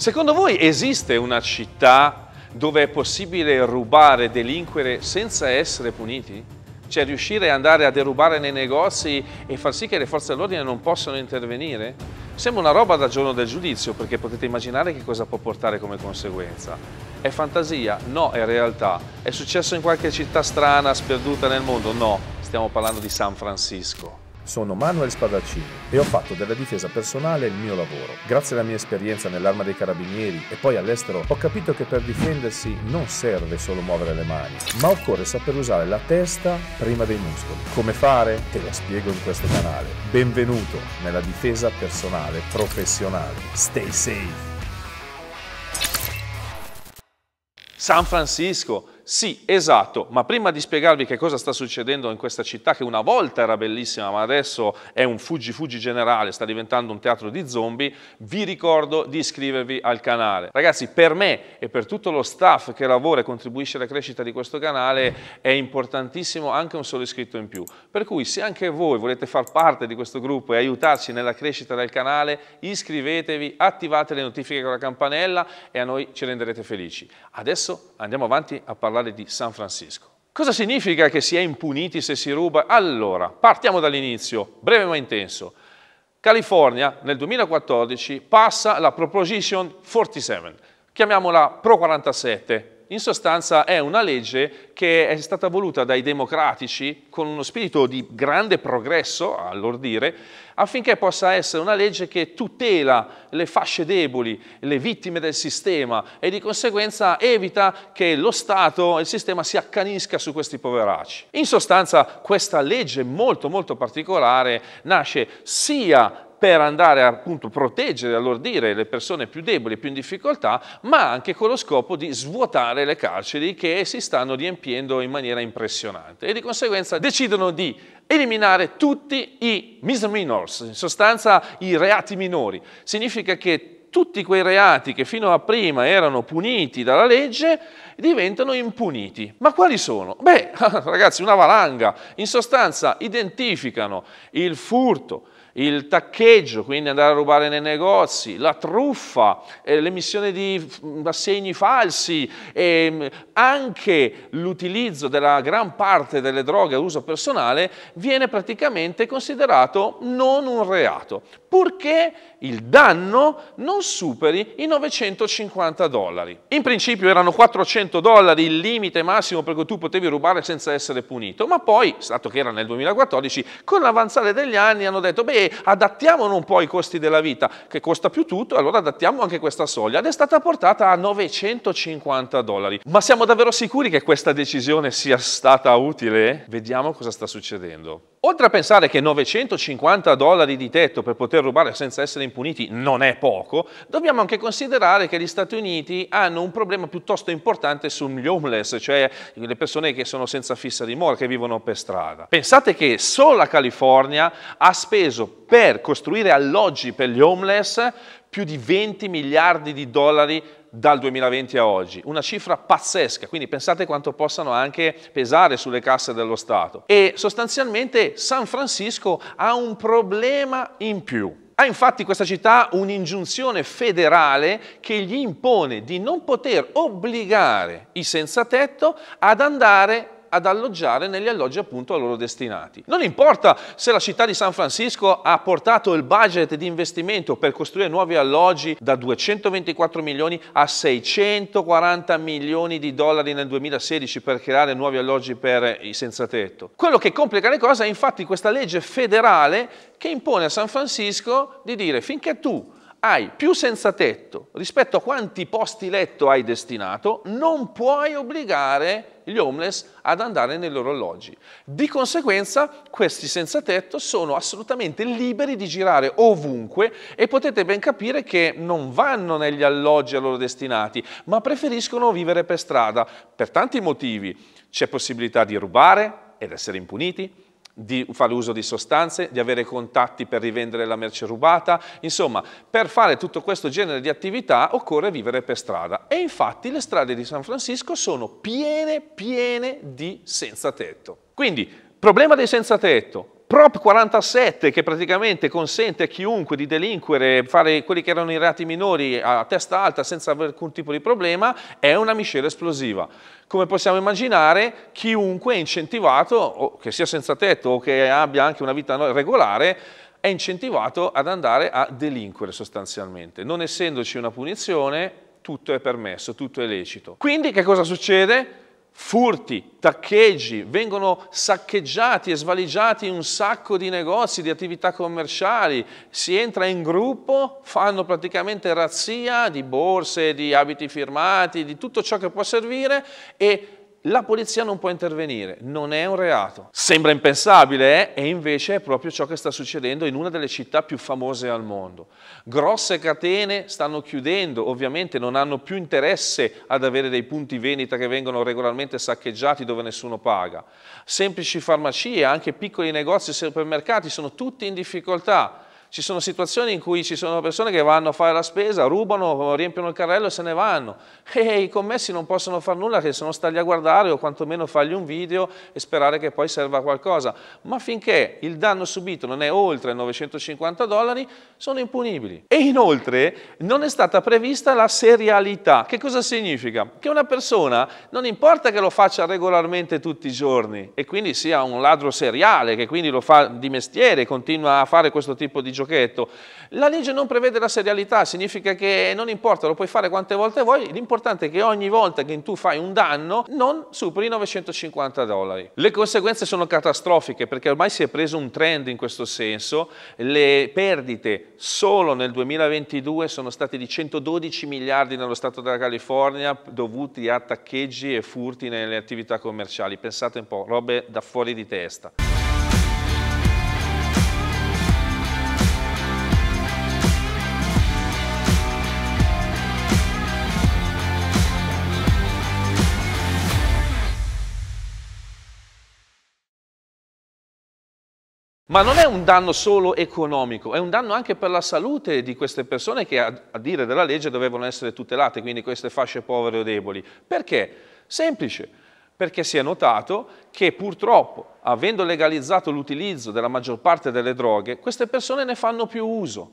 Secondo voi esiste una città dove è possibile rubare, delinquere senza essere puniti? Cioè riuscire ad andare a derubare nei negozi e far sì che le forze dell'ordine non possano intervenire? Sembra una roba da giorno del giudizio perché potete immaginare che cosa può portare come conseguenza. È fantasia? No, è realtà. È successo in qualche città strana, sperduta nel mondo? No, stiamo parlando di San Francisco. Sono Manuel Spadaccini e ho fatto della difesa personale il mio lavoro. Grazie alla mia esperienza nell'arma dei carabinieri e poi all'estero ho capito che per difendersi non serve solo muovere le mani, ma occorre saper usare la testa prima dei muscoli. Come fare? Te la spiego in questo canale. Benvenuto nella difesa personale professionale. Stay safe! San Francisco sì, esatto, ma prima di spiegarvi che cosa sta succedendo in questa città, che una volta era bellissima, ma adesso è un fuggi fuggi generale, sta diventando un teatro di zombie, vi ricordo di iscrivervi al canale. Ragazzi, per me e per tutto lo staff che lavora e contribuisce alla crescita di questo canale è importantissimo anche un solo iscritto in più. Per cui se anche voi volete far parte di questo gruppo e aiutarci nella crescita del canale, iscrivetevi, attivate le notifiche con la campanella e a noi ci renderete felici. Adesso andiamo avanti a parlare Cattedrale di San Francisco. Cosa significa che si è impuniti se si ruba? Allora, partiamo dall'inizio, breve ma intenso. California nel 2014 passa la Proposition 47, chiamiamola Pro 47, in sostanza è una legge che è stata voluta dai democratici con uno spirito di grande progresso, a loro dire, affinché possa essere una legge che tutela le fasce deboli, le vittime del sistema e di conseguenza evita che lo Stato e il sistema si accanisca su questi poveracci. In sostanza questa legge molto molto particolare nasce sia per andare a, appunto a proteggere, allordire le persone più deboli, più in difficoltà, ma anche con lo scopo di svuotare le carceri che si stanno riempiendo in maniera impressionante e di conseguenza decidono di eliminare tutti i misdemeanors, in sostanza i reati minori. Significa che tutti quei reati che fino a prima erano puniti dalla legge diventano impuniti. Ma quali sono? Beh, ragazzi, una valanga. In sostanza identificano il furto, il taccheggio, quindi andare a rubare nei negozi, la truffa, eh, l'emissione di assegni falsi, eh, anche l'utilizzo della gran parte delle droghe a uso personale viene praticamente considerato non un reato, purché il danno non superi i 950 dollari. In principio erano 400 dollari il limite massimo per cui tu potevi rubare senza essere punito, ma poi, dato che era nel 2014, con l'avanzare degli anni hanno detto, beh, e adattiamolo un po' i costi della vita, che costa più tutto, allora adattiamo anche questa soglia ed è stata portata a 950 dollari. Ma siamo davvero sicuri che questa decisione sia stata utile? Vediamo cosa sta succedendo. Oltre a pensare che 950 dollari di tetto per poter rubare senza essere impuniti non è poco, dobbiamo anche considerare che gli Stati Uniti hanno un problema piuttosto importante sugli homeless, cioè le persone che sono senza fissa dimora, che vivono per strada. Pensate che solo la California ha speso per costruire alloggi per gli homeless più di 20 miliardi di dollari dal 2020 a oggi, una cifra pazzesca, quindi pensate quanto possano anche pesare sulle casse dello Stato. E sostanzialmente San Francisco ha un problema in più. Ha infatti questa città un'ingiunzione federale che gli impone di non poter obbligare i senza tetto ad andare ad alloggiare negli alloggi appunto a loro destinati. Non importa se la città di San Francisco ha portato il budget di investimento per costruire nuovi alloggi da 224 milioni a 640 milioni di dollari nel 2016 per creare nuovi alloggi per i senza tetto. Quello che complica le cose è infatti questa legge federale che impone a San Francisco di dire finché tu hai più senza tetto rispetto a quanti posti letto hai destinato, non puoi obbligare gli homeless ad andare nei loro alloggi. Di conseguenza questi senza tetto sono assolutamente liberi di girare ovunque e potete ben capire che non vanno negli alloggi a loro destinati, ma preferiscono vivere per strada per tanti motivi. C'è possibilità di rubare ed essere impuniti, di fare uso di sostanze, di avere contatti per rivendere la merce rubata, insomma per fare tutto questo genere di attività occorre vivere per strada e infatti le strade di San Francisco sono piene piene di senza tetto. Quindi problema dei senza tetto, Prop 47 che praticamente consente a chiunque di delinquere, fare quelli che erano i reati minori a testa alta senza avere alcun tipo di problema, è una miscela esplosiva. Come possiamo immaginare, chiunque è incentivato, che sia senza tetto o che abbia anche una vita regolare, è incentivato ad andare a delinquere sostanzialmente. Non essendoci una punizione, tutto è permesso, tutto è lecito. Quindi che cosa succede? furti, taccheggi, vengono saccheggiati e svaligiati un sacco di negozi, di attività commerciali, si entra in gruppo, fanno praticamente razzia di borse, di abiti firmati, di tutto ciò che può servire e la polizia non può intervenire, non è un reato. Sembra impensabile, eh? e invece è proprio ciò che sta succedendo in una delle città più famose al mondo. Grosse catene stanno chiudendo, ovviamente non hanno più interesse ad avere dei punti vendita che vengono regolarmente saccheggiati dove nessuno paga. Semplici farmacie, anche piccoli negozi e supermercati sono tutti in difficoltà ci sono situazioni in cui ci sono persone che vanno a fare la spesa, rubano, riempiono il carrello e se ne vanno. E i commessi non possono fare nulla che se non stargli a guardare o quantomeno fargli un video e sperare che poi serva qualcosa. Ma finché il danno subito non è oltre 950 dollari, sono impunibili. E inoltre non è stata prevista la serialità. Che cosa significa? Che una persona non importa che lo faccia regolarmente tutti i giorni e quindi sia un ladro seriale, che quindi lo fa di mestiere, continua a fare questo tipo di gioco giochetto. La legge non prevede la serialità, significa che non importa, lo puoi fare quante volte vuoi, l'importante è che ogni volta che tu fai un danno non superi i 950 dollari. Le conseguenze sono catastrofiche perché ormai si è preso un trend in questo senso, le perdite solo nel 2022 sono state di 112 miliardi nello Stato della California dovuti a taccheggi e furti nelle attività commerciali, pensate un po', robe da fuori di testa. Ma non è un danno solo economico, è un danno anche per la salute di queste persone che a, dire della legge dovevano essere tutelate, quindi queste fasce povere o deboli. Perché? Semplice, perché si è notato che purtroppo, avendo legalizzato l'utilizzo della maggior parte delle droghe, queste persone ne fanno più uso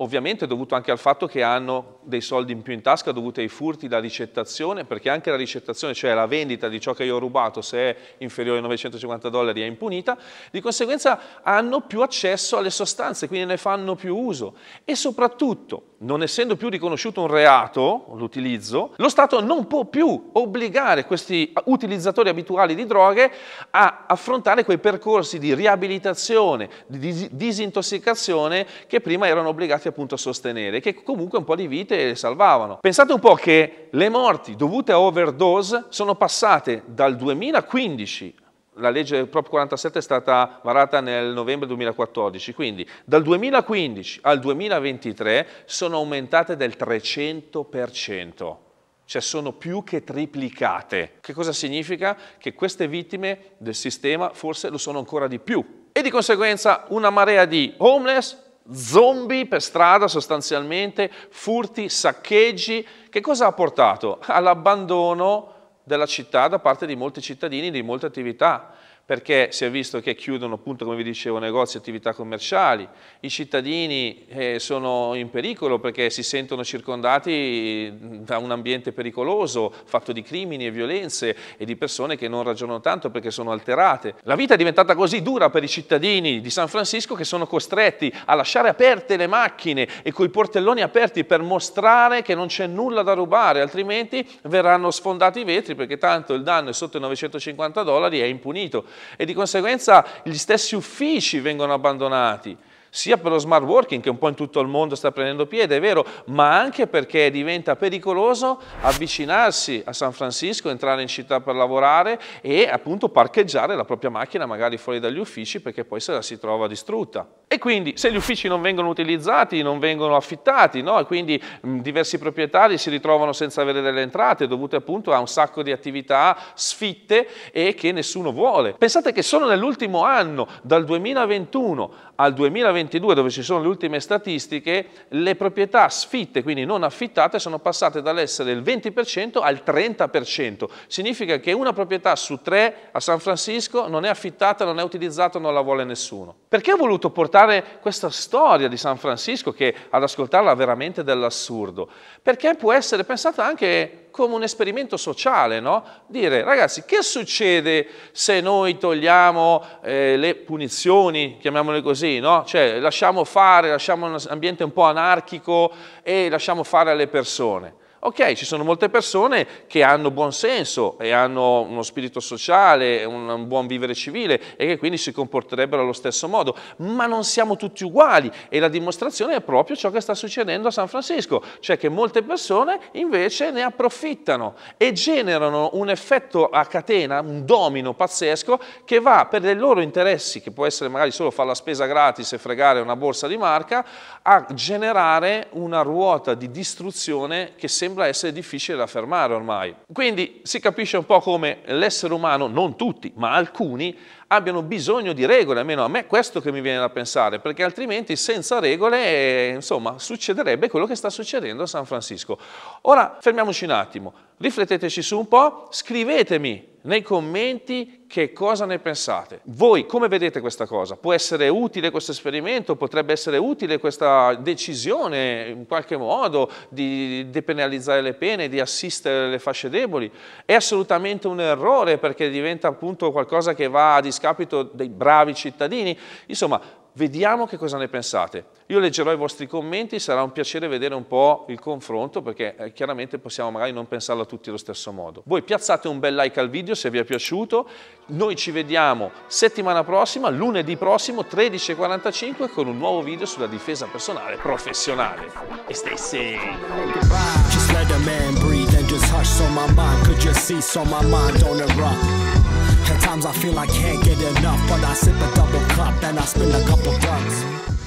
ovviamente è dovuto anche al fatto che hanno dei soldi in più in tasca dovuti ai furti da ricettazione, perché anche la ricettazione, cioè la vendita di ciò che io ho rubato, se è inferiore ai 950 dollari è impunita, di conseguenza hanno più accesso alle sostanze, quindi ne fanno più uso e soprattutto non essendo più riconosciuto un reato, l'utilizzo, lo Stato non può più obbligare questi utilizzatori abituali di droghe a affrontare quei percorsi di riabilitazione, di disintossicazione che prima erano obbligati appunto a sostenere, che comunque un po' di vite salvavano. Pensate un po' che le morti dovute a overdose sono passate dal 2015 la legge Prop 47 è stata varata nel novembre 2014, quindi dal 2015 al 2023 sono aumentate del 300%, cioè sono più che triplicate. Che cosa significa? Che queste vittime del sistema forse lo sono ancora di più. E di conseguenza una marea di homeless, zombie per strada sostanzialmente, furti, saccheggi. Che cosa ha portato? All'abbandono della città da parte di molti cittadini, di molte attività perché si è visto che chiudono appunto, come vi dicevo, negozi e attività commerciali, i cittadini eh, sono in pericolo perché si sentono circondati da un ambiente pericoloso, fatto di crimini e violenze e di persone che non ragionano tanto perché sono alterate. La vita è diventata così dura per i cittadini di San Francisco che sono costretti a lasciare aperte le macchine e coi portelloni aperti per mostrare che non c'è nulla da rubare, altrimenti verranno sfondati i vetri perché tanto il danno è sotto i 950 dollari e è impunito e di conseguenza gli stessi uffici vengono abbandonati sia per lo smart working che un po' in tutto il mondo sta prendendo piede, è vero, ma anche perché diventa pericoloso avvicinarsi a San Francisco, entrare in città per lavorare e appunto parcheggiare la propria macchina magari fuori dagli uffici perché poi se la si trova distrutta. E quindi se gli uffici non vengono utilizzati, non vengono affittati, no? e quindi mh, diversi proprietari si ritrovano senza avere delle entrate dovute appunto a un sacco di attività sfitte e che nessuno vuole. Pensate che solo nell'ultimo anno, dal 2021 al 2022, 2022, dove ci sono le ultime statistiche, le proprietà sfitte, quindi non affittate, sono passate dall'essere il 20% al 30%. Significa che una proprietà su tre a San Francisco non è affittata, non è utilizzata, non la vuole nessuno. Perché ho voluto portare questa storia di San Francisco, che ad ascoltarla veramente dell'assurdo? Perché può essere pensata anche come un esperimento sociale, no? Dire, ragazzi, che succede se noi togliamo eh, le punizioni, chiamiamole così, no? Cioè, lasciamo fare, lasciamo un ambiente un po' anarchico e lasciamo fare alle persone. Ok, ci sono molte persone che hanno buon senso e hanno uno spirito sociale, un, buon vivere civile e che quindi si comporterebbero allo stesso modo, ma non siamo tutti uguali e la dimostrazione è proprio ciò che sta succedendo a San Francisco, cioè che molte persone invece ne approfittano e generano un effetto a catena, un domino pazzesco che va per dei loro interessi, che può essere magari solo fare la spesa gratis e fregare una borsa di marca, a generare una ruota di distruzione che sembra sembra essere difficile da fermare ormai. Quindi si capisce un po' come l'essere umano, non tutti, ma alcuni, abbiano bisogno di regole, almeno a me è questo che mi viene da pensare, perché altrimenti senza regole, eh, insomma, succederebbe quello che sta succedendo a San Francisco. Ora fermiamoci un attimo, rifletteteci su un po', scrivetemi nei commenti che cosa ne pensate. Voi come vedete questa cosa? Può essere utile questo esperimento? Potrebbe essere utile questa decisione in qualche modo di depenalizzare le pene, di assistere le fasce deboli? È assolutamente un errore perché diventa appunto qualcosa che va a discapito dei bravi cittadini. Insomma, Vediamo che cosa ne pensate. Io leggerò i vostri commenti, sarà un piacere vedere un po' il confronto perché eh, chiaramente possiamo magari non pensarlo tutti allo stesso modo. Voi piazzate un bel like al video se vi è piaciuto, noi ci vediamo settimana prossima, lunedì prossimo 13.45 con un nuovo video sulla difesa personale professionale. E stay safe! At times I feel I can't get enough, but I sip a double cup and I spend a couple bucks.